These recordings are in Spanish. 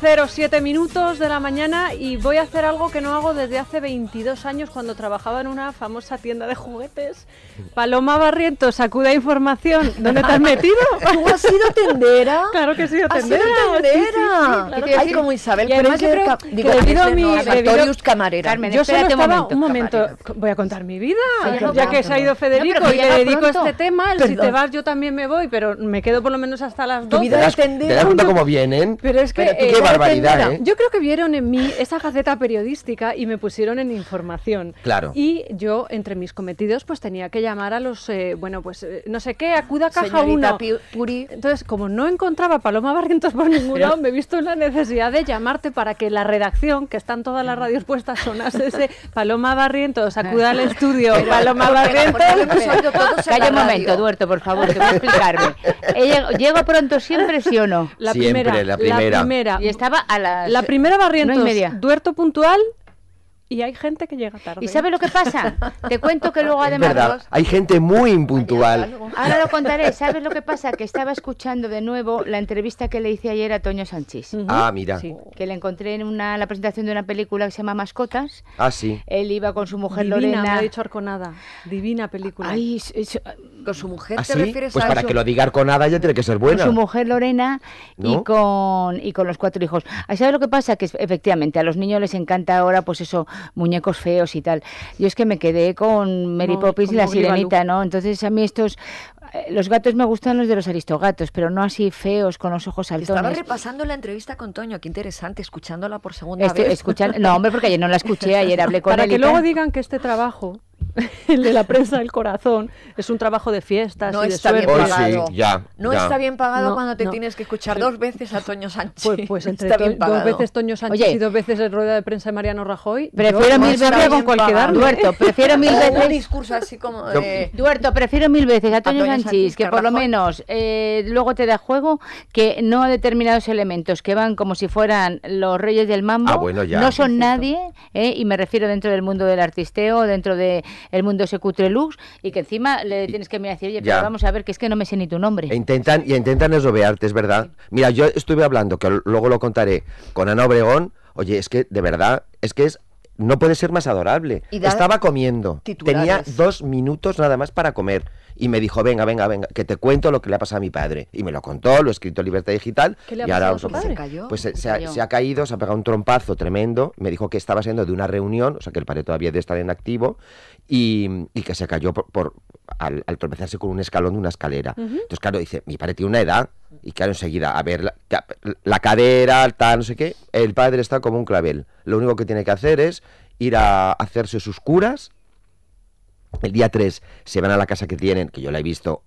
07 minutos de la mañana y voy a hacer algo que no hago desde hace 22 años cuando trabajaba en una famosa tienda de juguetes. Paloma Barrientos, sacuda información. ¿Dónde te has metido? ¿Tú has sido tendera? Claro que he sido tendera. ¿Has sido tendera? Sí, como Isabel además yo que digo, debido a mi... camarera. yo solo estaba, un momento, voy a contar mi vida, ya que se ha ido Federico y le dedico este tema. si te vas yo también me voy, pero me quedo por lo menos hasta las 12. Tu vida de tendera. Te das cuenta cómo vienen. Pero es que qué, barbaridad. ¿eh? Yo creo que vieron en mí esa gaceta periodística y me pusieron en información. Claro. Y yo, entre mis cometidos, pues tenía que llamar a los, eh, bueno, pues eh, no sé qué, acuda a caja 1. Entonces, como no encontraba Paloma Barrientos por ningún lado, me he visto en la necesidad de llamarte para que la redacción, que están todas las radios puestas, sonase ese Paloma Barrientos, acuda al estudio, Paloma Barrientos. Calla un momento, Duerto, por favor, te voy a explicarme. ¿Llego pronto siempre, sí o no? La primera, la primera. La primera y estaba a las... La primera Barrientos, Duerto puntual y hay gente que llega tarde. ¿Y sabes lo que pasa? Te cuento que luego además... verdad, hay gente muy impuntual. Ahora lo contaré. ¿Sabes lo que pasa? Que estaba escuchando de nuevo la entrevista que le hice ayer a Toño Sánchez. Ah, mira. Que le encontré en una, la presentación de una película que se llama Mascotas. Ah, sí. Él iba con su mujer Lorena. No he dicho Arconada. Divina película. Ah, ¿Con su mujer ¿Ah, te refieres pues a eso? pues para que lo diga Arconada ya tiene que ser buena. Con su mujer Lorena y, con, y con los cuatro hijos. Ah, ¿Sabes lo que pasa? Que efectivamente a los niños les encanta ahora pues eso muñecos feos y tal. Yo es que me quedé con Mary Poppins y la sirenita, ¿no? Entonces a mí estos eh, los gatos me gustan los de los aristogatos, pero no así feos, con los ojos altos... Estaba repasando la entrevista con Toño, qué interesante, escuchándola por segunda este, vez. no, hombre, porque ayer no la escuché, ayer hablé con él. Para que luego digan que este trabajo el de la prensa del corazón, es un trabajo de fiestas no está bien pagado. no está bien pagado cuando te tienes que escuchar dos veces a Toño Sánchez. Pues, pues dos veces Toño Sánchez y dos veces el rueda de prensa de Mariano Rajoy. Prefiero mil veces con cualquier Duerto, prefiero mil veces. prefiero mil veces a Toño, Sánchez, que por lo menos eh, luego te da juego que no a determinados elementos que van como si fueran los reyes del mambo, ah, no son nadie, eh, y me refiero dentro del mundo del artisteo, dentro de el mundo se cutre lux y que encima le tienes que mirar y decir, oye, vamos a ver, que es que no me sé ni tu nombre. E intentan, y intentan esobearte, es verdad. Mira, yo estuve hablando, que luego lo contaré, con Ana Obregón, oye, es que de verdad, es que es no puede ser más adorable. Estaba comiendo. Tenía dos minutos nada más para comer y me dijo, venga, venga, venga, que te cuento lo que le ha pasado a mi padre. Y me lo contó, lo he escrito Libertad Digital. ¿Qué pasado a su padre? pues se, ha, caído, se ha pegado un trompazo tremendo. Me dijo que estaba siendo de una reunión, o sea que el padre todavía debe estar en activo, y, que se cayó por, al, tropezarse con un escalón de una escalera. Entonces, claro, dice, mi padre tiene una edad, y claro, enseguida, a ver, la, la cadera, tal, no sé qué, el padre está como un clavel. Lo único que tiene que hacer es ir a hacerse sus curas el día 3 se van a la casa que tienen, que yo la he visto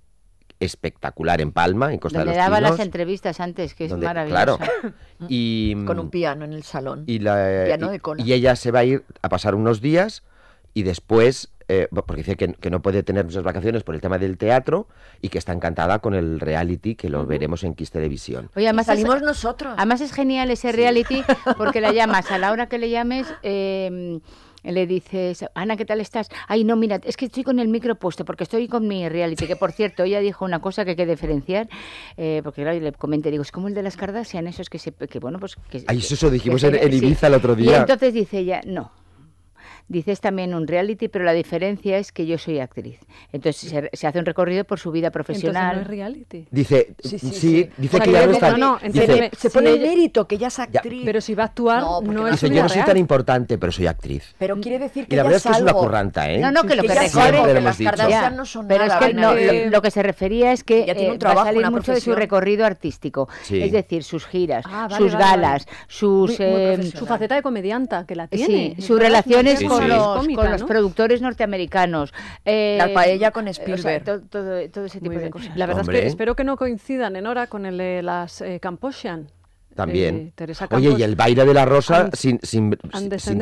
espectacular en Palma, en Costa de los daba las entrevistas antes, que es maravillosa Claro. con un piano en el salón. Y, y, ella se va a ir a pasar unos días y después, eh, porque dice que, no puede tener muchas vacaciones por el tema del teatro y que está encantada con el reality que lo veremos en Kiss Televisión. Oye, además salimos nosotros. Además es genial ese reality porque la llamas a la hora que le llames. Eh, le dices, Ana, ¿qué tal estás? Ay, no, mira, es que estoy con el micro puesto porque estoy con mi reality, que por cierto, ella dijo una cosa que hay que diferenciar, eh, porque claro, le comenté, digo, es como el de las sean esos que se, que bueno, pues... Que, Ay, eso, eso dijimos en, Ibiza el otro día. entonces dice ella, no, Dices también un reality, pero la diferencia es que yo soy actriz. Entonces se, hace un recorrido por su vida profesional. Entonces no es reality. Dice, que ya no está. se pone el mérito que ya es actriz. Pero si va a actuar, no, es Dice, yo no soy tan importante, pero soy actriz. Pero quiere decir que. Y la verdad es que es una curranta, ¿eh? No, no, que lo que, Las no son es que lo, que se refería es que ya eh, mucho de su recorrido artístico. Es decir, sus giras, ah, sus galas, sus. Em, su faceta de comedianta, que la tiene. Sí, sus relaciones con con, los, productores norteamericanos. Eh, la paella con Spielberg. todo, todo, ese tipo de cosas. La verdad es que espero que no coincidan en hora con el de las eh, Camposian. También. Eh, Oye, y el baile de la rosa sin, sin,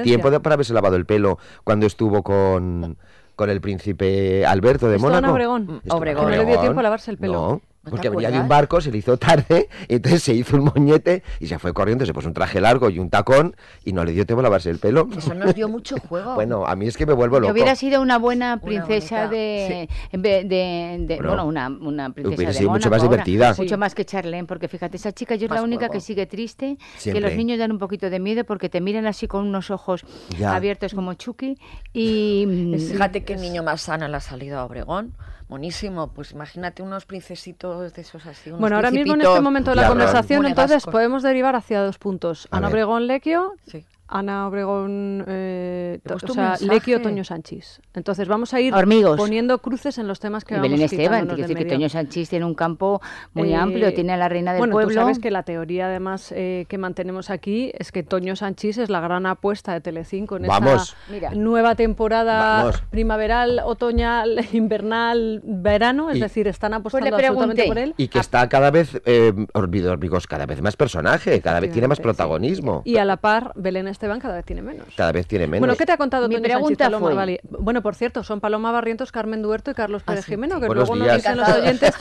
tiempo para haberse lavado el pelo cuando estuvo con, con el príncipe Alberto de Mónaco. Obregón. Obregón. No le dio tiempo a lavarse el pelo. No porque venía de un barco, se le hizo tarde, entonces se hizo un moñete y se fue corriendo, se puso un traje largo y un tacón y no le dio tiempo a lavarse el pelo. Eso nos dio mucho juego. bueno, a mí es que me vuelvo loco. Que hubiera sido una buena princesa de, de, bueno, una, princesa hubiera sido mucho más divertida. Mucho más que Charlene, porque fíjate, esa chica yo es la única que sigue triste, que los niños dan un poquito de miedo porque te miran así con unos ojos abiertos como Chucky y... Fíjate el niño más sano le ha salido a Obregón, buenísimo, pues imagínate unos princesitos bueno, ahora mismo en este momento de la, conversación, entonces podemos derivar hacia dos puntos. Ana Lequio Ana Obregón, eh, o sea, Otoño Sánchez. Entonces vamos a ir poniendo cruces en los temas que y vamos Belén Esteban, decir que Toño Sánchez tiene un campo muy eh, amplio, tiene a la reina del pueblo. Bueno, tú sabes que la teoría además eh, que mantenemos aquí es que Toño Sánchez es la gran apuesta de Telecinco en esta nueva temporada primaveral, otoñal, invernal, verano, es decir, están apostando pues absolutamente por él. Y que está cada vez, eh, amigos cada vez más personaje, cada vez tiene más protagonismo. Y a la par, Belén Esteban Esteban cada vez tiene menos. Cada vez tiene menos. Bueno, ¿qué te ha contado Mi pregunta fue... Bueno, por cierto, son Paloma Barrientos, Carmen Duerto y Carlos Pérez ah, Jimeno, que luego nos dicen los oyentes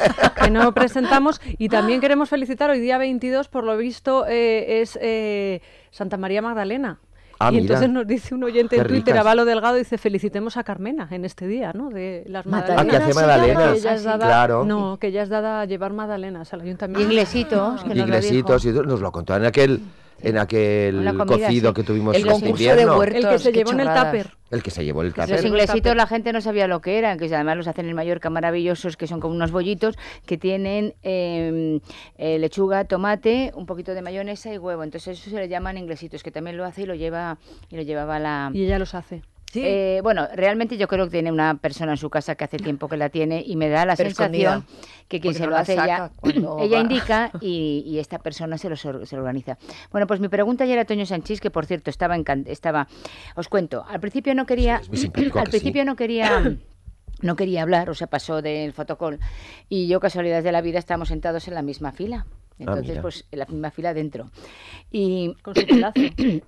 que no presentamos. Y también queremos felicitar hoy día 22, por lo visto, eh, es eh, Santa María Magdalena. Ah, y entonces nos dice un oyente en Twitter, Avalo Delgado, dice felicitemos a Carmena en este día, ¿no? De las magdalenas. Ah, que hace magdalenas. Ah, claro. No, que ya es dada a llevar magdalenas al ayuntamiento. Inglesitos. que Inglesitos, nos lo, Y nos lo contó en aquel en aquel cocido que tuvimos el el que se llevó en el tupper el que se llevó el tupper los inglesitos la gente no sabía lo que eran que además los hacen en Mallorca maravillosos que son como unos bollitos que tienen em, eh, lechuga tomate un poquito de mayonesa y huevo entonces eso se le llaman inglesitos que también lo hace y lo lleva y lo llevaba la y ella los hace eh, bueno, realmente yo creo que tiene una persona en su casa que hace tiempo que la tiene y me da la sensación que quien se lo hace ella, ella indica y, esta persona se lo, organiza. Bueno, pues mi pregunta ayer a Toño Sanchís, que por cierto estaba, en, estaba os cuento, al principio no quería, al principio no quería... No quería hablar, o sea, pasó del fotocol y yo, casualidades de la vida, estamos sentados en la misma fila. Ah, Entonces, pues en la misma fila dentro. Y... Con su pelazo.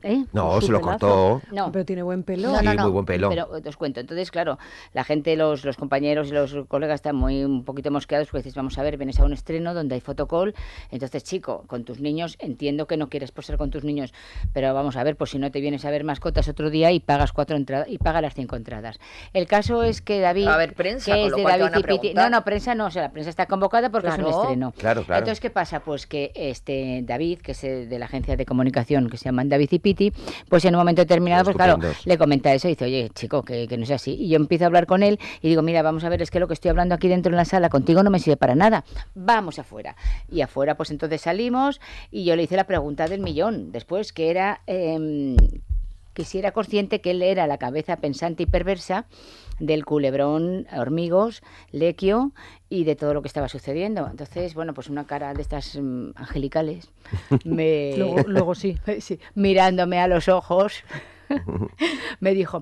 ¿eh? No, se lo cortó. No. Pero tiene buen pelo. No, muy buen pelo. Pero eh, os cuento. Entonces, claro, la gente, los, los compañeros y los colegas están muy un poquito mosqueados porque dices, vamos a ver, vienes a un estreno donde hay fotocall. Entonces, chico, con tus niños, entiendo que no quieres posar con tus niños, pero vamos a ver, pues si no te vienes a ver mascotas otro día y pagas cuatro entradas y pagas las cinco entradas. El caso es que David. A ver, prensa. Que es de No, no, prensa no. O sea, la prensa está convocada porque es un estreno. Claro, claro. Entonces, ¿qué pasa? Pues pues que este David, que es eh, de la agencia de comunicación que se llama David y Piti, pues en un momento determinado, pues claro, le comenta eso y dice, oye, chico, que, no sea así. Y yo empiezo a hablar con él y digo, mira, vamos a ver, es que lo que estoy hablando aquí dentro en la sala contigo no me sirve para nada. Vamos afuera. Y afuera, pues entonces salimos y yo le hice la pregunta del millón después, que era... Eh, que era consciente que él era la cabeza pensante y perversa del culebrón, hormigos, lequio y de todo lo que estaba sucediendo. Entonces, bueno, pues una cara de estas mm, angelicales, me... luego, sí, mirándome a los ojos, me dijo...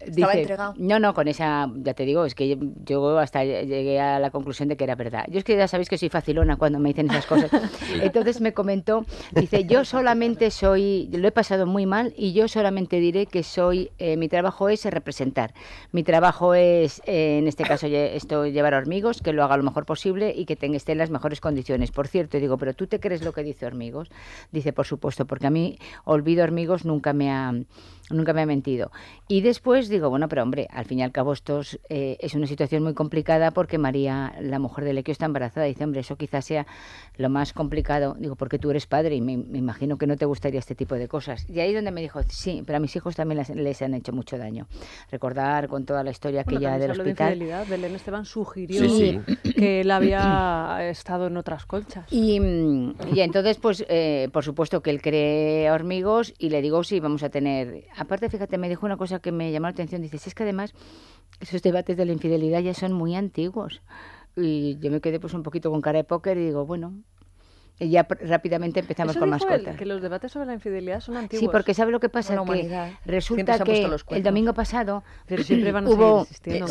Estaba entregado. No, no, con esa, ya te digo, es que yo hasta llegué a la conclusión de que era verdad. Yo es que ya sabéis que soy facilona cuando me dicen esas cosas. Entonces me comentó, dice, yo solamente soy, lo he pasado muy mal y yo solamente diré que soy, eh, mi trabajo es representar. Mi trabajo es, eh, en este caso, esto llevar hormigos, que lo haga lo mejor posible y que esté en las mejores condiciones. Por cierto, digo, pero tú te crees lo que dice hormigos. Dice, por supuesto, porque a mí olvido hormigos nunca me ha, nunca me ha mentido. Y después digo, bueno, pero hombre, al fin y al cabo esto es eh, una situación muy complicada porque María, la mujer de Lequio, está embarazada. Dice, hombre, eso quizás sea lo más complicado. Digo, porque tú eres padre y me, imagino que no te gustaría este tipo de cosas. Y ahí es donde me dijo, sí, pero a mis hijos también les, han hecho mucho daño. Recordar con toda la historia que ya del hospital. De Belén Esteban sugirió que él había estado en otras colchas. Y, entonces, pues, eh, por supuesto que él cree hormigos y le digo, sí, vamos a tener. Aparte, fíjate, me dijo una cosa que me llamó la Dices, es que además esos debates de la infidelidad ya son muy antiguos. Y yo me quedé pues un poquito con cara de póker y digo, bueno, ya rápidamente empezamos con mascotas. Él, que los debates sobre la infidelidad son antiguos. Sí, porque ¿sabe lo que pasa? que resulta que el domingo pasado pero siempre van a hubo... Eh,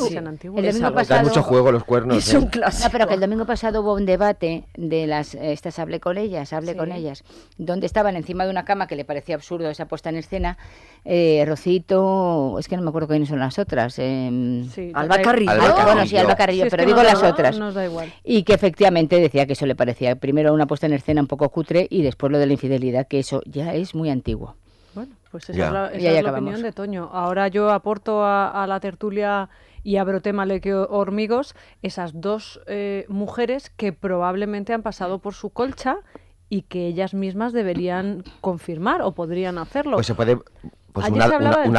el domingo pasado... mucho juego los cuernos. Es un ¿eh? clásico. pero que el domingo pasado hubo un debate de las... Estas hablé con ellas, hablé con ellas, donde estaban encima de una cama que le parecía absurdo esa puesta en escena, eh, Rocito, es que no me acuerdo quiénes son las otras. sí, Alba Carrillo. Ah, bueno, sí, Alba Carrillo, pero digo las otras. Nos da igual. Y que efectivamente decía que eso le parecía primero una puesta en escena un poco cutre y después lo de la infidelidad, que eso ya es muy antiguo. Bueno, pues esa es la, opinión de Toño. Ahora yo aporto a, la tertulia y abro tema Leque hormigos esas dos eh, mujeres que probablemente han pasado por su colcha y que ellas mismas deberían confirmar o podrían hacerlo. Pues se puede pues una,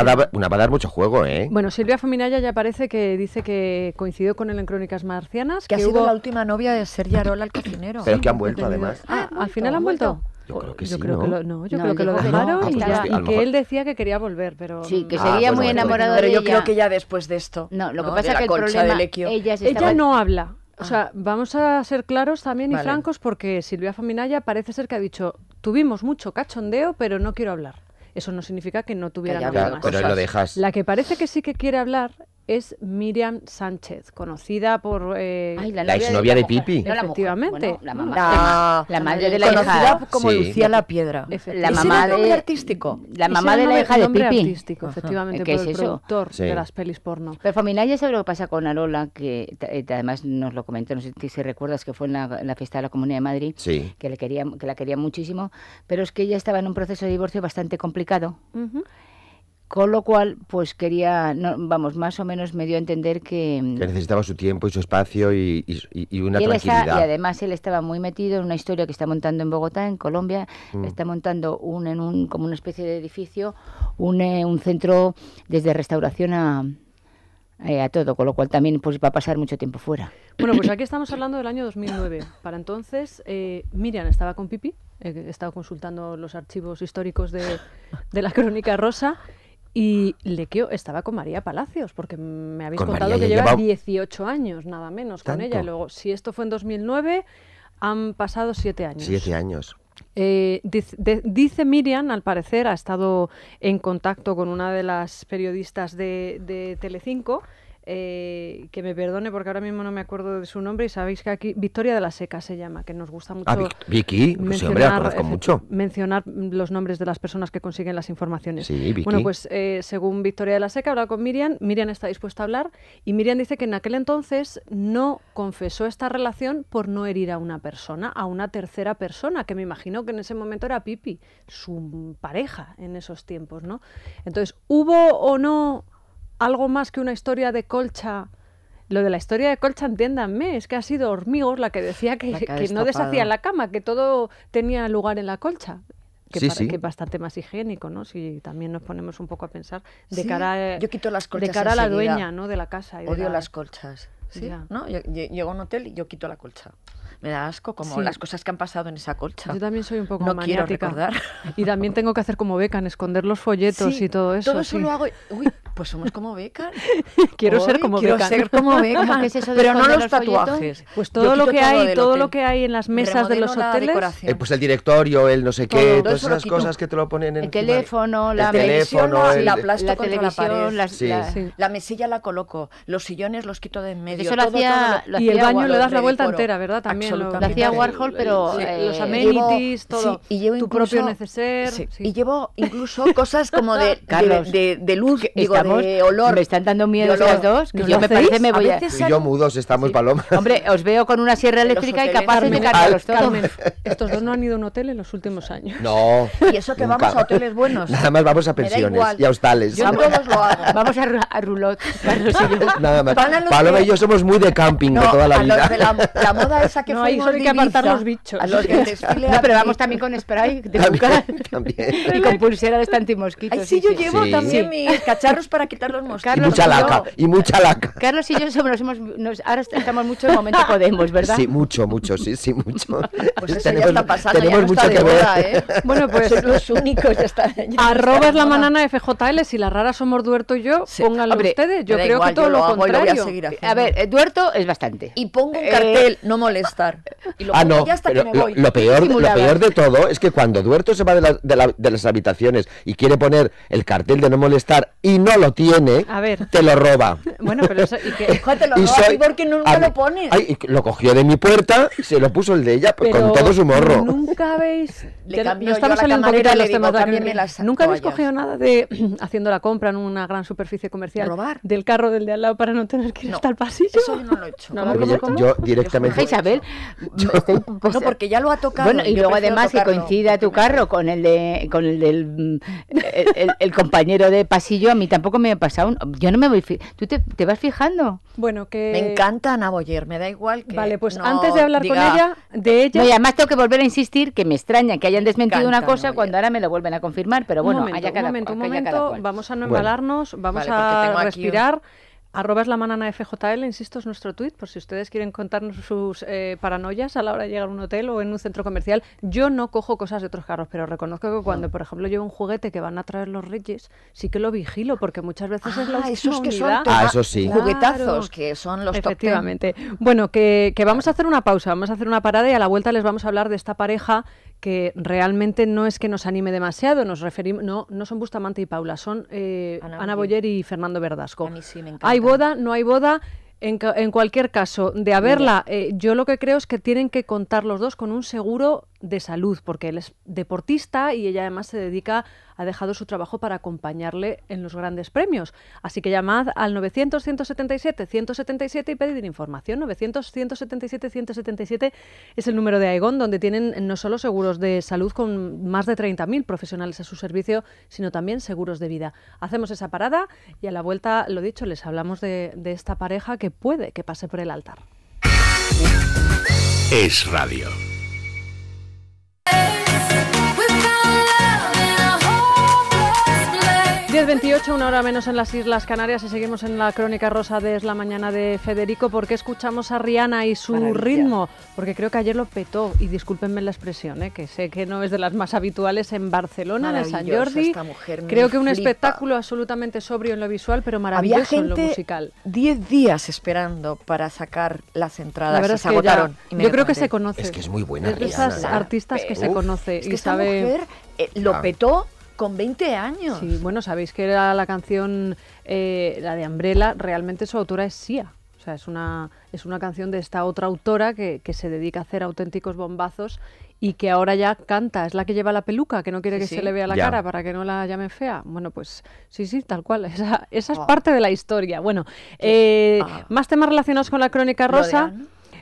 va a dar mucho juego, ¿eh? Bueno, Silvia Faminaya ya parece que dice que coincidió con él en Crónicas Marcianas. Que, ha sido la última novia de Sergio Arola, el cocinero. Pero que han vuelto, además. Ah, ¿Al final han vuelto? Yo creo que ¿no? yo creo que ah, pues lo dejaron y, que él decía que quería volver, pero... Sí, que sería ah, pues muy pues enamorado de yo creo que ya después de esto... No, lo que pasa es que el problema... Ella, ella no habla. O sea, vamos a ser claros también y francos porque Silvia Faminaya parece ser que ha dicho tuvimos mucho cachondeo, pero no quiero hablar eso no significa que no tuviera nada más. La que parece que sí que quiere hablar es Miriam Sánchez, conocida por... Eh, la, exnovia de, Pipi. efectivamente. La, mamá, madre de la conocida como Lucía La Piedra. La mamá el artístico. La mamá de la hija de Pipi. efectivamente, es el productor de las pelis porno. Pero Familia ¿sabes lo que pasa con Arola, que eh, además nos lo comentó, no sé si recuerdas que fue en la, fiesta de la Comunidad de Madrid, que, le quería, que la quería muchísimo, pero es que ella estaba en un proceso de divorcio bastante complicado. Con lo cual, pues quería, vamos, más o menos me dio a entender que... Mm, que necesitaba su tiempo y su espacio y, una y tranquilidad. y además él estaba muy metido en una historia que está montando en Bogotá, en Colombia. Mm. Está montando un, en un, como una especie de edificio, un, eh, un centro desde restauración eh, a, todo, con lo cual también pues, va a pasar mucho tiempo fuera. Bueno, pues aquí estamos hablando del año 2009. Para entonces, eh, Miriam estaba con Pipi, he eh, estado consultando los archivos históricos de, de la Crónica Rosa, y Lequio estaba con María Palacios, porque me habéis contado que lleva 18 años, nada menos, con ella. Luego, si esto fue en 2009, han pasado 7 años. 7 años. Eh, dice, Miriam, al parecer, ha estado en contacto con una de las periodistas de, de Telecinco eh, que me perdone porque ahora mismo no me acuerdo de su nombre y sabéis que aquí Victoria de la Seca se llama, que nos gusta ah, mucho. Vicky, pues eh, mucho. Mencionar los nombres de las personas que consiguen las informaciones. Sí, Vicky. Bueno, pues eh, según Victoria de la Seca, habla con Miriam, Miriam está dispuesta a hablar y Miriam dice que en aquel entonces no confesó esta relación por no herir a una persona, a una tercera persona, que me imagino que en ese momento era Pipi, su pareja en esos tiempos, ¿no? Entonces, ¿hubo o no algo más que una historia de colcha. Lo de la historia de colcha, entiéndanme, es que ha sido Hormigos la que decía que, no deshacía la cama, que todo tenía lugar en la colcha. Que, que es bastante más higiénico, ¿no? Si también nos ponemos un poco a pensar de cara a, yo quito las colchas de cara a la dueña, ¿no? De la casa. Odio las colchas. ¿sí? llego a un hotel y yo quito la colcha. Me da asco como las cosas que han pasado en esa colcha. Yo también soy un poco no maniática. Quiero recordar. Y también tengo que hacer como becan, esconder los folletos y todo eso. Todo eso lo hago. Uy, pues somos como becas quiero ser como quiero ser como becas pero no los, tatuajes. Pues todo lo que hay, todo lo que hay en las mesas de los hoteles. Eh, pues el directorio, el no sé qué, todas esas cosas que te lo ponen en el teléfono, la, el teléfono, la, la, la televisión, la, mesilla la coloco, los sillones los quito de en medio. Eso y el baño le das la vuelta entera, ¿verdad? También lo hacía Warhol, pero eh, los amenities, todo. Tu propio neceser. Y llevo incluso cosas como de luz, digo, eh, olor. Me están dando miedo las dos. Que yo me parece me voy a. yo mudos estamos, sí. Paloma. Hombre, os veo con una sierra eléctrica y capaz de cargarlos todos. Carmen, estos dos no han ido a un hotel en los últimos años. No. Y eso que vamos a hoteles buenos. Nada más vamos a pensiones y a hostales. Yo vamos, todos lo hago. Vamos a, rulotes Nada más. Paloma y yo somos muy de camping de toda la vida. la, moda esa que no, fuimos hay que apartar los bichos. A los que No, pero vamos también con spray de bucal también. Y con pulsera de estantimosquitos. Ay, sí, yo llevo también mis cacharros para a quitar los mosquitos. y mucha laca, y, mucha laca. Carlos y yo somos, nos hemos, ahora estamos mucho en momento Podemos, ¿verdad? Sí, mucho, mucho, sí, sí, mucho. Pues eso tenemos, ya está pasando, tenemos ya mucho que ¿eh? ver. ¿eh? Bueno, pues los únicos ya está. Ya Arroba es la manana FJL, si la rara somos Duerto y yo, sí. pónganlo ustedes. Yo creo que todo lo, contrario. Eh, a, ver, eh, Duerto es bastante. Y pongo un cartel, no molestar. Y lo ah, no, lo, peor, lo peor de todo es que cuando Duerto se va de las habitaciones y quiere poner el cartel de no molestar y no lo tiene, te lo roba. Bueno, pero eso, y que lo porque nunca lo pone? Ay, lo cogió de mi puerta y se lo puso el de ella pues, con todo su morro. Nunca habéis le no estamos saliendo de los de Nunca habéis cogido nada de haciendo la compra en una gran superficie comercial ¿Robar? del carro del de al lado para no tener que ir hasta el pasillo. Eso yo no lo he hecho. yo, directamente. Isabel, no pues, porque ya lo ha tocado. Bueno, y luego además que coincida tu carro con el de el del mm, compañero de pasillo a mí tampoco me ha pasado, Yo no me voy... ¿Tú te, vas fijando? Bueno, que... Me encanta Ana Boyer, me da igual que... Vale, pues antes de hablar con ella, de ella... No, además tengo que volver a insistir que me extraña que hayan desmentido una cosa cuando ahora me lo vuelven a confirmar, pero bueno, un momento, haya cada, un momento, vamos a no embalarnos, vamos a respirar. Arroba la manana FJL, insisto, es nuestro tweet, por si ustedes quieren contarnos sus eh, paranoias a la hora de llegar a un hotel o en un centro comercial. Yo no cojo cosas de otros carros, pero reconozco que cuando, por ejemplo, llevo un juguete que van a traer los reyes, sí que lo vigilo, porque muchas veces es la ah, esos que son ah, eso sí. Juguetazos, que son los Efectivamente. Bueno, que vamos a hacer una pausa, vamos a hacer una parada y a la vuelta les vamos a hablar de esta pareja que realmente no es que nos anime demasiado, nos referimos, no, no son Bustamante y Paula, son eh, Ana, Boyer y Fernando Verdasco. A Hay boda, no hay boda. En, en cualquier caso, de haberla, eh, yo lo que creo es que tienen que contar los dos con un seguro de salud, porque él es deportista y ella además se dedica, ha dejado su trabajo para acompañarle en los grandes premios. Así que llamad al 900-177-177 y pedid información. 900-177-177 es el número de Aegon, donde tienen no solo seguros de salud con más de 30.000 profesionales a su servicio, sino también seguros de vida. Hacemos esa parada y a la vuelta, lo dicho, les hablamos de, de esta pareja que puede que pase por el altar. Es radio. vez. 10.28, una hora menos en las Islas Canarias y seguimos en la crónica rosa de la mañana de Federico ¿Por qué escuchamos a Rihanna y su ritmo, porque creo que ayer lo petó y discúlpenme la expresión, ¿eh? que sé que no es de las más habituales en Barcelona, en San Jordi. creo que un espectáculo absolutamente sobrio en lo visual, pero maravilloso en lo musical. 10 días esperando para sacar las entradas, la se, agotaron. yo creo que se conoce. Es que es muy buena. esas ¿eh? artistas que se conoce que y sabe... Eh, lo petó con 20 años. Sí, bueno, sabéis que era la canción, eh, la de Ambrela, realmente su autora es Sia. O sea, es una, es una canción de esta otra autora que, que, se dedica a hacer auténticos bombazos y que ahora ya canta. Es la que lleva la peluca, que no quiere que se le vea la cara para que no la llamen fea. Bueno, pues sí, sí, tal cual. Esa, es parte de la historia. Bueno, eh, ah. más temas relacionados con la crónica rosa.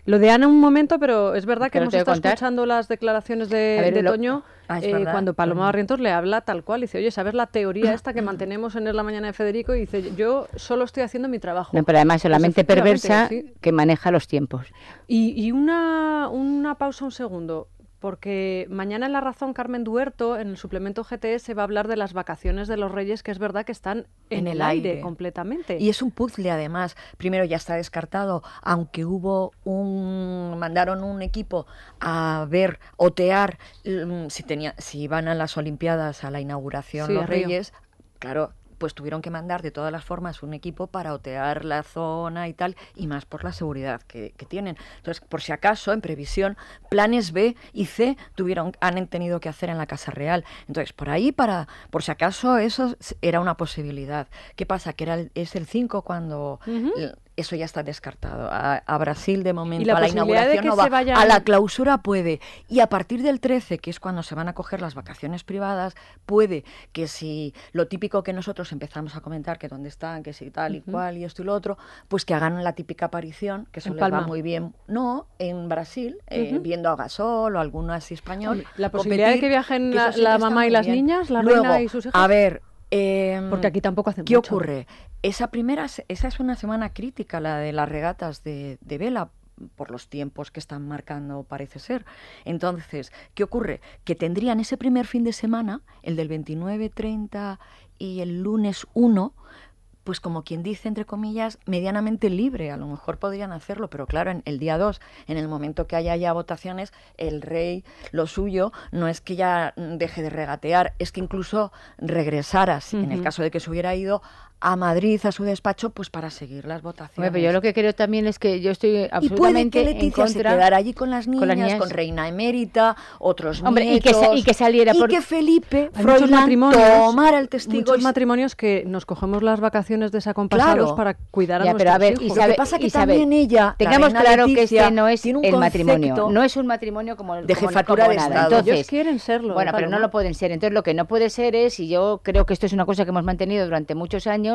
Lo de Ana un momento, pero es verdad que hemos estado escuchando las declaraciones de, Toño ah, eh, cuando Paloma Barrientos le habla tal cual. Dice, oye, ¿sabes la teoría esta que mm. mantenemos en la mañana de Federico? Y dice, yo solo estoy haciendo mi trabajo. No, pero además es la pues mente perversa que maneja los tiempos. Y, y una, una pausa, un segundo porque mañana en La Razón Carmen Duerto, en el suplemento GTS, va a hablar de las vacaciones de los reyes, que es verdad que están en, el aire. completamente. Y es un puzzle además. Primero ya está descartado, aunque hubo un... mandaron un equipo a ver, otear mm, si, tenía, si iban a las Olimpiadas, a la inauguración de los reyes. Claro, pues tuvieron que mandar de todas las formas un equipo para otear la zona y tal, y más por la seguridad que, que tienen. Entonces, por si acaso, en previsión, planes B y C tuvieron, han tenido que hacer en la Casa Real. Entonces, por ahí, para, por si acaso, eso era una posibilidad. ¿Qué pasa? Que era es el 5 cuando eso ya está descartado. A, Brasil de momento, la a la inauguración no va, a la clausura puede. Y a partir del 13, que es cuando se van a coger las vacaciones privadas, puede que si lo típico que nosotros empezamos a comentar, que dónde están, que si tal y cual y esto y lo otro, pues que hagan la típica aparición, que se les va muy bien. No, en Brasil, eh, viendo a Gasol o alguno así español. La posibilidad de que viajen la, mamá y las niñas, la reina y sus hijos? A ver, Em, Porque aquí tampoco hacen ¿Qué ocurre? Esa primera, esa es una semana crítica, la de las regatas de, de vela, por los tiempos que están marcando, parece ser. Entonces, ¿qué ocurre? Que tendrían ese primer fin de semana, el del 29, 30 y el lunes 1, pues como quien dice, entre comillas, medianamente libre. A lo mejor podrían hacerlo, pero claro, en el día 2, en el momento que haya ya votaciones, el rey, lo suyo, no es que ya deje de regatear, es que incluso regresara. si en el caso de que se hubiera ido, a Madrid, a su despacho, pues para seguir las votaciones. Bueno, pero yo lo que creo también es que yo estoy absolutamente y puede que Leticia se quedara allí con las niñas, con, Reina Emérita, otros Hombre, y, que, saliera y que Felipe tomara el testigo. Muchos y... matrimonios que nos cogemos las vacaciones desacompasados para cuidar a ya, nuestros pero a ver, hijos. Y lo que pasa que también ella, tengamos claro que este no es el matrimonio, no es un matrimonio como el de jefatura de nada. Estado. Entonces, quieren serlo. Bueno, pero no lo pueden ser. Entonces lo que no puede ser es y yo creo que esto es una cosa que hemos mantenido durante muchos años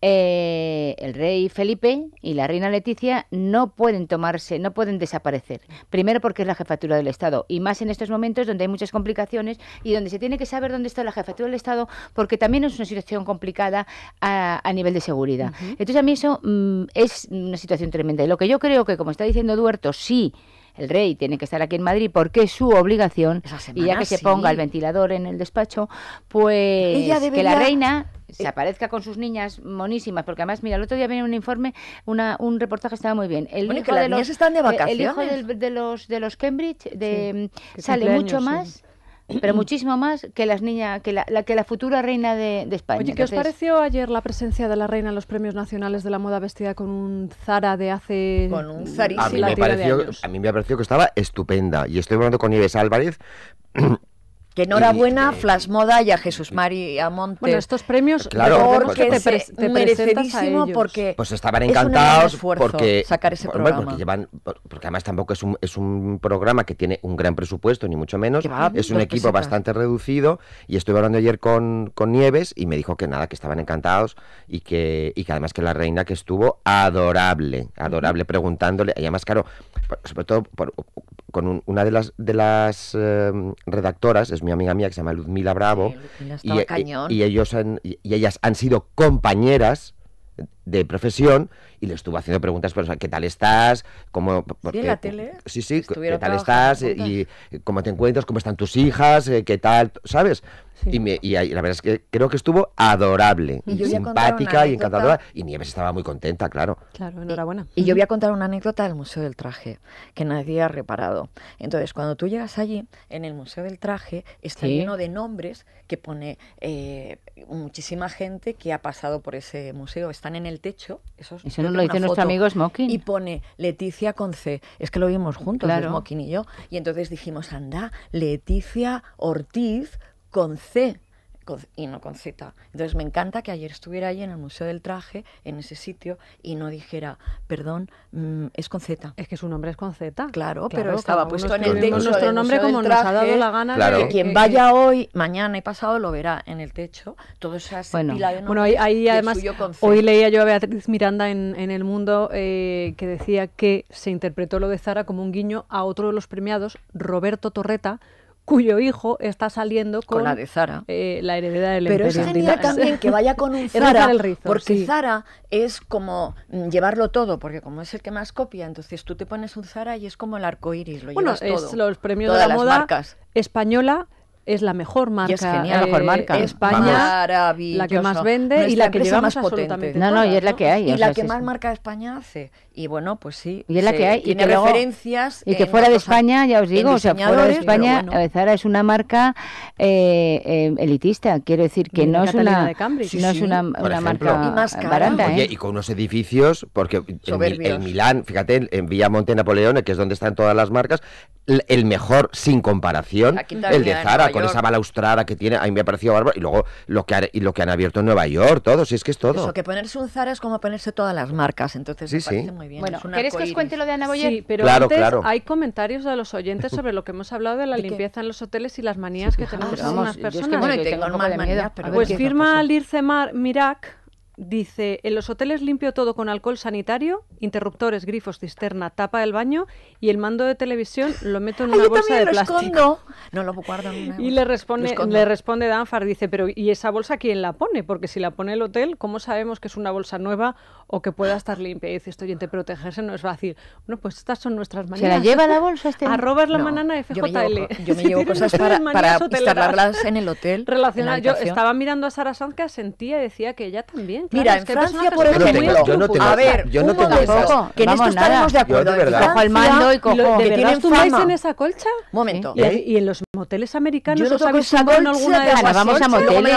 eh, el rey Felipe y la reina Leticia no pueden tomarse, no pueden desaparecer. Primero porque es la jefatura del Estado y más en estos momentos donde hay muchas complicaciones y donde se tiene que saber dónde está la jefatura del Estado porque también es una situación complicada a, nivel de seguridad. Entonces a mí eso mm, es una situación tremenda. Y lo que yo creo que, como está diciendo Duerto, sí el rey tiene que estar aquí en Madrid porque es su obligación y ya que se ponga el ventilador en el despacho, pues que la reina se eh, aparezca con sus niñas monísimas, porque además, mira, el otro día viene un informe, un reportaje estaba muy bien. El bueno, hijo de los, de eh, hijo de, los, de los Cambridge de, mm, sale mucho más pero muchísimo más que las niñas que la, que la futura reina de, España. Oye, ¿qué os pareció ayer la presencia de la reina en los premios nacionales de la moda vestida con un Zara de hace con un mm, zarísimo, a mí me pareció, a mí me pareció que estaba estupenda y estoy hablando con Ives Álvarez Que enhorabuena Flasmoda y a Jesús a Montes. Bueno, estos premios claro, porque te, pues porque pues estaban encantados es porque sacar ese programa. Porque además tampoco es un, programa que tiene un gran presupuesto ni mucho menos, es un equipo bastante reducido y estuve hablando ayer con, con, Nieves y me dijo que nada, que estaban encantados y que y además que la reina que estuvo adorable, adorable preguntándole, y además claro, sobre todo por, con una de las, de las em, redactoras, es mi amiga mía que se llama Luzmila Bravo, y, e, y, ellos y ellas han sido compañeras de profesión y le estuvo haciendo preguntas, pero, pues, ¿qué tal estás? ¿Cómo, la Sí, sí, ¿qué tal estás? Y, eh, ¿Cómo te encuentras? ¿Cómo están tus hijas? Eh, ¿Qué tal? ¿Sabes? Y, la verdad es que creo que estuvo adorable, simpática y encantadora. Y Nieves estaba muy contenta, claro. Claro, enhorabuena. Y, yo voy a contar una anécdota del Museo del Traje, que nadie ha reparado. Entonces, cuando tú llegas allí, en el Museo del Traje está lleno de nombres que pone eh, muchísima gente que ha pasado por ese museo. Están en el techo. Eso, lo dice nuestro amigo Smoking. Y pone Leticia con C Es que lo vimos juntos, claro. Smoking y yo. Y entonces dijimos, anda, Leticia Ortiz con C y no con Z. Entonces me encanta que ayer estuviera allí en el Museo del Traje, en ese sitio, y no dijera, perdón, mm, es con Z. Es que su nombre es con Z. Claro, pero estaba puesto en el techo. Nuestro nombre como nos ha dado la gana. Claro. Que quien vaya hoy, mañana y pasado lo verá en el techo. Todo bueno, de Bueno, ahí, además, hoy leía yo a Beatriz Miranda en, El Mundo eh, que decía que se interpretó lo de Zara como un guiño a otro de los premiados, Roberto Torreta, cuyo hijo está saliendo con, la de Zara. Eh, la heredera del Pero es genial también que vaya con un Zara, porque Zara es como mm, llevarlo todo, porque como es el que más copia, entonces tú te pones un Zara y es como el arco iris, lo llevas todo. es los premios de la moda marcas. española es la mejor eh, marca. de España, la que más vende y la que lleva más potente. No, no, y es la que hay. Y la que más marca de España hace y bueno, pues sí. Y es la que hay. y que referencias. y que fuera de España, ya os digo, o sea, fuera de España, Zara es una marca eh, eh, elitista. Quiero decir que no es, una, no es, una, marca y ¿eh? y con unos edificios, porque en, Milán, fíjate, en Villa Monte Napoleón, que es donde están todas las marcas, el mejor sin comparación, el de Zara, con esa balaustrada que tiene, a mí me ha parecido bárbaro. Y luego lo que, y lo que han abierto en Nueva York, todo, si es que es todo. Eso, que ponerse un Zara es como ponerse todas las marcas, entonces me parece muy bueno, ¿queréis que os cuente lo de Ana Boyer? Sí, pero antes hay comentarios de los oyentes sobre lo que hemos hablado de la limpieza en los hoteles y las manías que tenemos algunas personas. Yo es que, bueno, tengo, pues firma Lirce Mirac, Dice, en los hoteles limpio todo con alcohol sanitario, interruptores, grifos, cisterna, tapa del baño y el mando de televisión lo meto en una bolsa de plástico. No lo guardo en Y le responde, le responde Danfar, dice, pero ¿y esa bolsa quién la pone? Porque si la pone el hotel, ¿cómo sabemos que es una bolsa nueva o que pueda estar limpia? Y dice, estoy te protegerse no es fácil. Bueno, pues estas son nuestras maneras. ¿Se la lleva la bolsa este? robar la manana FJL. Yo me llevo, cosas para, instalarlas en el hotel. yo estaba mirando a Sara Sanz sentía y decía que ella también Mira, en Francia, por ejemplo, yo no tengo, a ver, yo no tengo eso. que en esto estaremos de acuerdo. cojo el mando y cojo. ¿De verdad tú en esa colcha? Momento. ¿Y en los moteles americanos os habéis sacado en alguna de esas Vamos a moteles.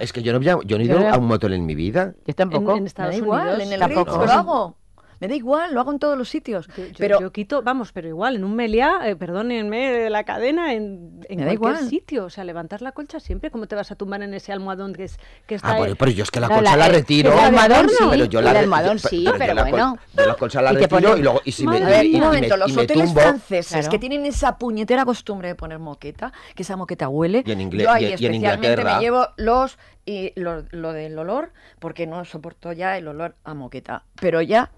Es que yo no he ido a un motel en mi vida. Yo tampoco. En Estados Unidos. En el Ritz, lo hago. Me da igual, lo hago en todos los sitios. pero... Yo quito, vamos, pero igual, en un meliá, eh, perdónenme, de la cadena, en, en cualquier sitio. O sea, levantar la colcha siempre, ¿cómo te vas a tumbar en ese almohadón que, es, que está... Ah, bueno, pero yo es que la colcha la, retiro. El almohadón sí, pero yo la, almohadón sí, pero, bueno. Yo la colcha la retiro y, luego, y si me... A un momento, los hoteles franceses que tienen esa puñetera costumbre de poner moqueta, que esa moqueta huele. Y en inglés, yo ahí especialmente me llevo los y lo, del olor, porque no soporto ya el olor a moqueta. Pero ya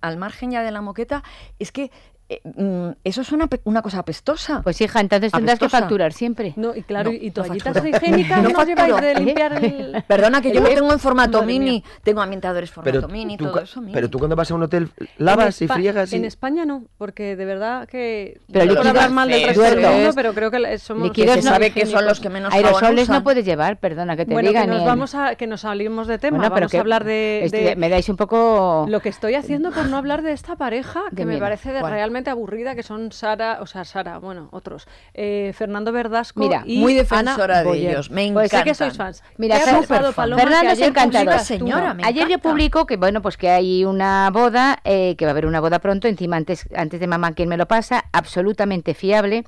al margen ya de la moqueta, es que eh, mm, eso es una, una, cosa apestosa. Pues hija, entonces tendrás que facturar siempre. No, y claro, y toallitas higiénicas no, no lleváis de limpiar el... Perdona, que yo lo tengo en formato mini, tengo ambientadores formato pero mini, tú, todo eso Pero tú cuando vas a un hotel, lavas y friegas En España no, porque de verdad que... Pero no líquidos, hablar mal del resto pero creo que somos... Líquidos que se sabe que son los que menos Aerosoles no puedes llevar, perdona, que te bueno, que vamos a, que nos salimos de tema, pero vamos a hablar de, de, Me dais un poco... Lo que estoy haciendo por no hablar de esta pareja, que me parece realmente aburrida que son Sara, o sea, Sara, bueno, otros. Eh, Fernando Verdasco Mira, muy defensora de ellos. Me encanta. Pues que sois fans. Mira, Fernando es encantador. Señora, ayer yo publico que bueno, pues que hay una boda, eh, que va a haber una boda pronto, encima antes antes de mamá quien me lo pasa, absolutamente fiable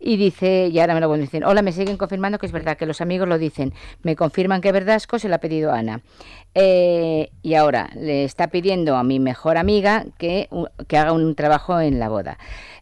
y dice, y ahora me lo decir, hola, me siguen confirmando que es verdad, que los amigos lo dicen, me confirman que Verdasco se lo ha pedido Ana. Eh, y ahora le está pidiendo a mi mejor amiga que, que haga un trabajo en la boda.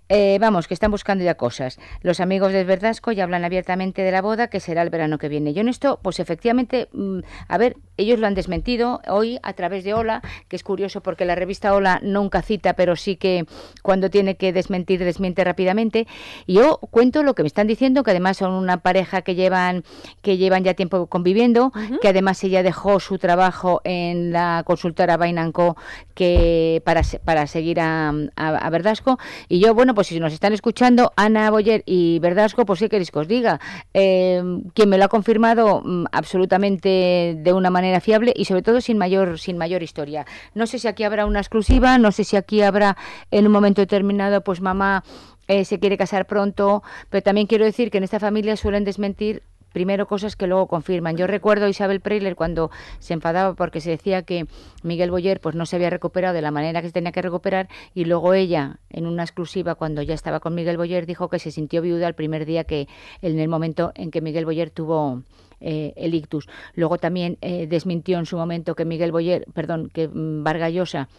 Eh, vamos, que están buscando ya cosas. Los amigos de Verdasco ya hablan abiertamente de la boda, que será el verano que viene. Yo en esto, pues efectivamente, mm, a ver, ellos lo han desmentido hoy a través de Hola que es curioso porque la revista Hola nunca cita, pero sí que cuando tiene que desmentir, desmiente rápidamente. Y yo cuento lo que me están diciendo, que además son una pareja que llevan, que llevan ya tiempo conviviendo, que además ella dejó su trabajo en la consultora Bainanco que para, para seguir a, a Verdasco. Y yo, bueno, pues si nos están escuchando, Ana Boyer y Verdasco, pues si queréis que os diga. Eh, quien me lo ha confirmado mm, absolutamente de una manera fiable y sobre todo sin mayor, sin mayor historia. No sé si aquí habrá una exclusiva, no sé si aquí habrá en un momento determinado, pues mamá eh, se quiere casar pronto, pero también quiero decir que en esta familia suelen desmentir primero cosas que luego confirman. Yo recuerdo a Isabel Preyler cuando se enfadaba porque se decía que Miguel Boyer pues no se había recuperado de la manera que se tenía que recuperar y luego ella, en una exclusiva cuando ya estaba con Miguel Boyer, dijo que se sintió viuda el primer día que, en el momento en que Miguel Boyer tuvo eh, el ictus. Luego también eh, desmintió en su momento que Miguel Boyer, perdón, que mm, Vargallosa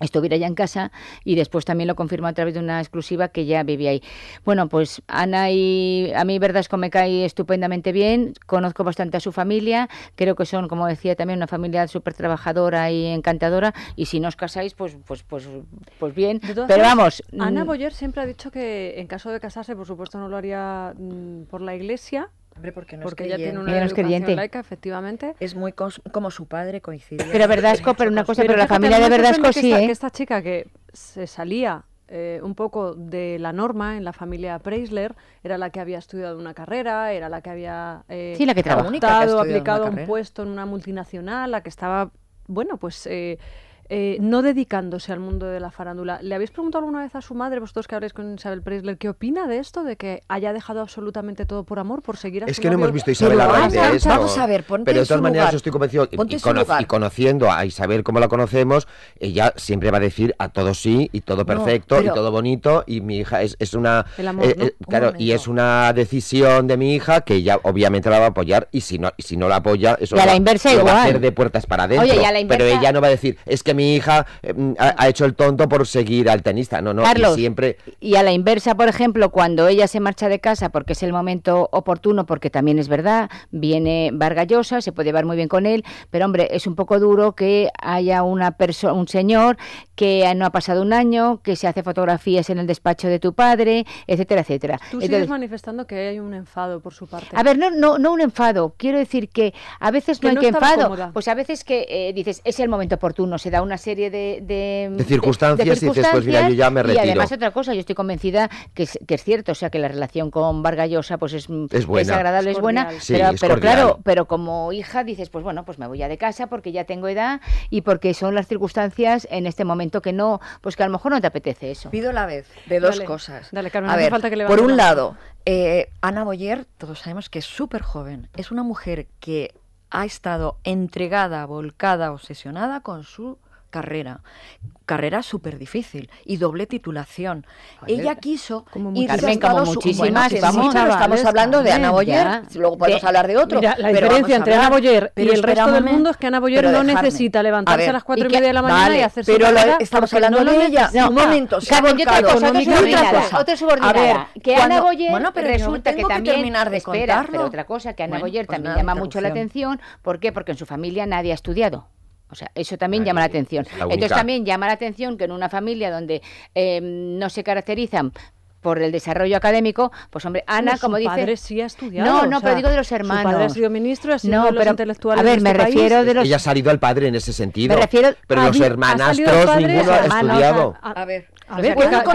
estuviera ya en casa y después también lo confirmó a través de una exclusiva que ya vivía ahí. Bueno, pues Ana y a mí que me cae estupendamente bien, conozco bastante a su familia, creo que son, como decía también, una familia súper trabajadora y encantadora y si no os casáis, pues pues pues, pues bien, pero vamos. Ana mm. Boyer siempre ha dicho que en caso de casarse, por supuesto, no lo haría mm, por la iglesia, Hombre, porque no tiene una laica, efectivamente. Es muy como su padre coincide Pero Verdasco, pero una cosa, pero, la familia de verdad sí, ¿eh? Que esta chica que se salía eh, un poco de la norma en la familia Preisler, era la que había estudiado una carrera, era la que había eh, sí, la que trabajado, aplicado un puesto en una multinacional, la que estaba, bueno, pues eh, eh, no dedicándose al mundo de la farándula. ¿Le habéis preguntado alguna vez a su madre, vosotros que habléis con Isabel Preisler, qué opina de esto, de que haya dejado absolutamente todo por amor, por seguir a Es que no hemos visto a Isabel de eso. Vamos a ver, ponte Pero de todas maneras yo estoy convencido, y, conociendo a Isabel como la conocemos, ella siempre va a decir a todo sí, y todo perfecto, y todo bonito, y mi hija es, una... Eh, eh, claro, y es una decisión de mi hija que ella obviamente la va a apoyar, y si no, si no la apoya, eso va, a ser de puertas para adentro. Pero ella no va a decir, es que mi hija eh, mm, ha, hecho el tonto por seguir al tenista. No, no, Carlos, y siempre. Y a la inversa, por ejemplo, cuando ella se marcha de casa porque es el momento oportuno, porque también es verdad, viene Vargallosa, se puede llevar muy bien con él, pero hombre, es un poco duro que haya una persona, un señor que no ha pasado un año, que se hace fotografías en el despacho de tu padre, etcétera, etcétera. Tú Entonces, manifestando que hay un enfado por su parte. A ver, no, no, no un enfado. Quiero decir que a veces no hay que enfado. Pues a veces que eh, dices, es el momento oportuno, se da una serie de, de, circunstancias, y después mira, yo ya me retiro. Y además otra cosa, yo estoy convencida que es, que es cierto, o sea, que la relación con Vargallosa pues es, es, es agradable, es, buena, pero, claro, pero como hija dices, pues bueno, pues me voy ya de casa porque ya tengo edad y porque son las circunstancias en este momento que no, pues que a lo mejor no te apetece eso. Pido la vez de dos cosas. Dale, Carmen, a ver, falta que le por un lado, eh, Ana Boyer, todos sabemos que es súper joven, es una mujer que ha estado entregada, volcada, obsesionada con su carrera, carrera súper difícil y doble titulación. ella quiso como irse Carmen, como muchísimas, estamos hablando de Ana Boyer, luego podemos hablar de otro. la diferencia entre Ana Boyer y el resto del mundo es que Ana Boyer no necesita levantarse a, las cuatro y, media de la mañana y hacer su Pero estamos hablando de ella. un momento, otra cosa, subordinada. que Ana Boyer bueno, resulta que también de otra cosa que Ana Boyer pues también llama mucho la atención, ¿por qué? Porque en su familia nadie ha estudiado. O sea, eso también ah, llama la atención. Entonces también llama la atención que en una familia donde em, no se caracterizan por el desarrollo académico, pues hombre, Ana, como su Padre sí ha estudiado. No, no, pero digo de los hermanos. Su padre ha sido ministro, ha sido no, de los pero, A ver, este me refiero de los... Ella ha salido al padre en ese sentido. Me refiero... Pero los hermanastros ninguno ha estudiado. A, ver... A ver, ¿Puedo que,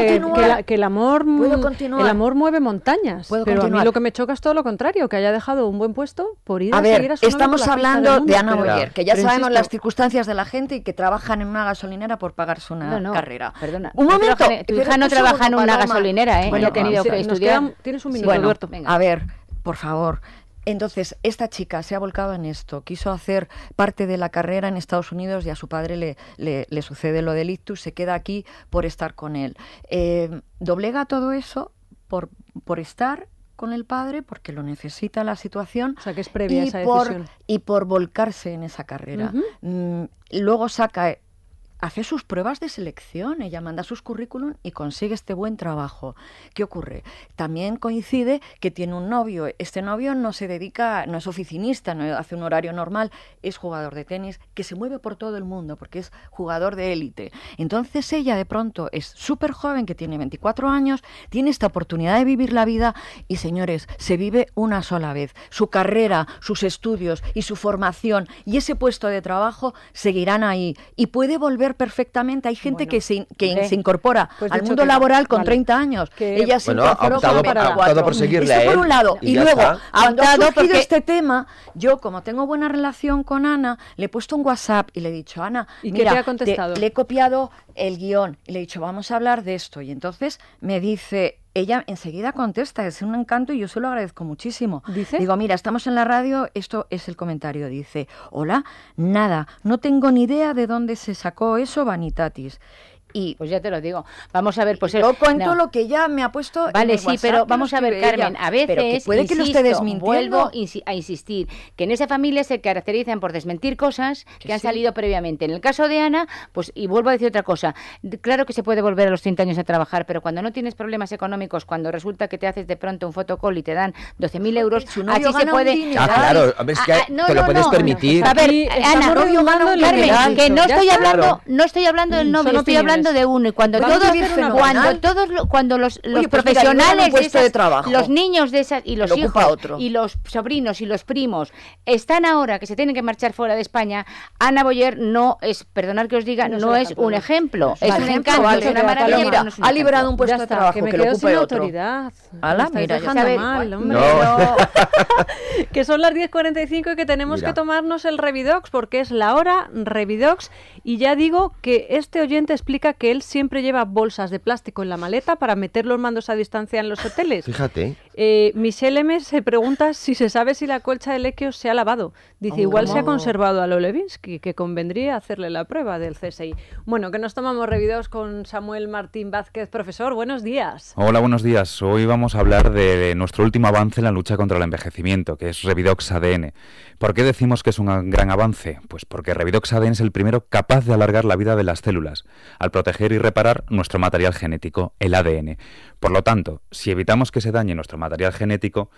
que, el amor el amor mueve montañas, pero continuar? a mí lo que me choca es todo lo contrario, que haya dejado un buen puesto por ir a, a ver, seguir a su estamos hablando de Ana Moyer que ya sabemos las circunstancias de la gente y que trabajan en una gasolinera por pagarse una carrera. Perdona. Un momento, tu hija no trabaja en una gasolinera, ¿eh? ¿eh? Bueno, tenido tienes un minuto, Venga. A ver, por favor. Entonces, esta chica se ha volcado en esto, quiso hacer parte de la carrera en Estados Unidos y a su padre le, sucede lo del ictus, se queda aquí por estar con él. Eh, doblega todo eso por, por estar con el padre porque lo necesita la situación. O sea, que es previa esa por, Y por volcarse en esa carrera. Mm, luego saca hace sus pruebas de selección, ella manda sus currículum y consigue este buen trabajo. ¿Qué ocurre? También coincide que tiene un novio. Este novio no se dedica, no es oficinista, no hace un horario normal, es jugador de tenis que se mueve por todo el mundo porque es jugador de élite. Entonces ella de pronto es súper joven, que tiene 24 años, tiene esta oportunidad de vivir la vida y señores, se vive una sola vez. Su carrera, sus estudios y su formación y ese puesto de trabajo seguirán ahí y puede volver perfectamente. Hay gente que, se, incorpora pues, al mundo laboral con 30 años. Que, Ella se bueno, ha optado, por seguirle por ¿eh? un lado. Y, luego, ha este tema, yo como tengo buena relación con Ana, le he puesto un WhatsApp y le he dicho, Ana, ¿Y le he copiado el guión y le he dicho, vamos a hablar de esto. Y entonces me dice, ella enseguida contesta, es un encanto y yo se lo agradezco muchísimo. ¿Dice? Digo, mira, estamos en la radio, esto es el comentario. Dice, hola, nada, no tengo ni idea de dónde se sacó eso Vanitatis y pues ya te lo digo, vamos a ver, pues yo cuento lo que ya me ha puesto Vale, sí, pero vamos a ver, Carmen, a veces puede que ustedes vuelvo a insistir que en esa familia se caracterizan por desmentir cosas que, han salido previamente. En el caso de Ana, pues y vuelvo a decir otra cosa, claro que se puede volver a los 30 años a trabajar, pero cuando no tienes problemas económicos, cuando resulta que te haces de pronto un fotocall y te dan 12.000 euros, así se puede Ah, claro, te lo puedes permitir. A ver, Ana, Carmen, que no estoy hablando, no estoy hablando del novio, estoy hablando de uno y cuando todos, cuando todos, cuando los, pues profesionales, de los niños de esas y los hijos y los sobrinos y los primos están ahora que se tienen que marchar fuera de España, Ana Boyer no es, perdonar que os diga, no, es un ejemplo, es un encanto, es una ha liberado un puesto de trabajo que, me quedó sin autoridad. Ala, mira, mal, que son las 10.45 y que tenemos que tomarnos el Revidox porque es la hora Revidox y ya digo que este oyente explica que él siempre lleva bolsas de plástico en la maleta para meter los mandos a distancia en los hoteles. Fíjate. Eh, Michelle M. se pregunta si se sabe si la colcha de Lequio se ha lavado. Dice, igual se ha conservado a Lolevinsky, que convendría hacerle la prueba del CSI. Bueno, que nos tomamos revidos con Samuel Martín Vázquez. Profesor, buenos días. Hola, buenos días. Hoy vamos a hablar de nuestro último avance en la lucha contra el envejecimiento, que es Revidox ADN. ¿Por qué decimos que es un gran avance? Pues porque Revidox ADN es el primero capaz de alargar la vida de las células. Al proteger y reparar nuestro material genético, el ADN. Por lo tanto, si evitamos que se dañe nuestro material genético,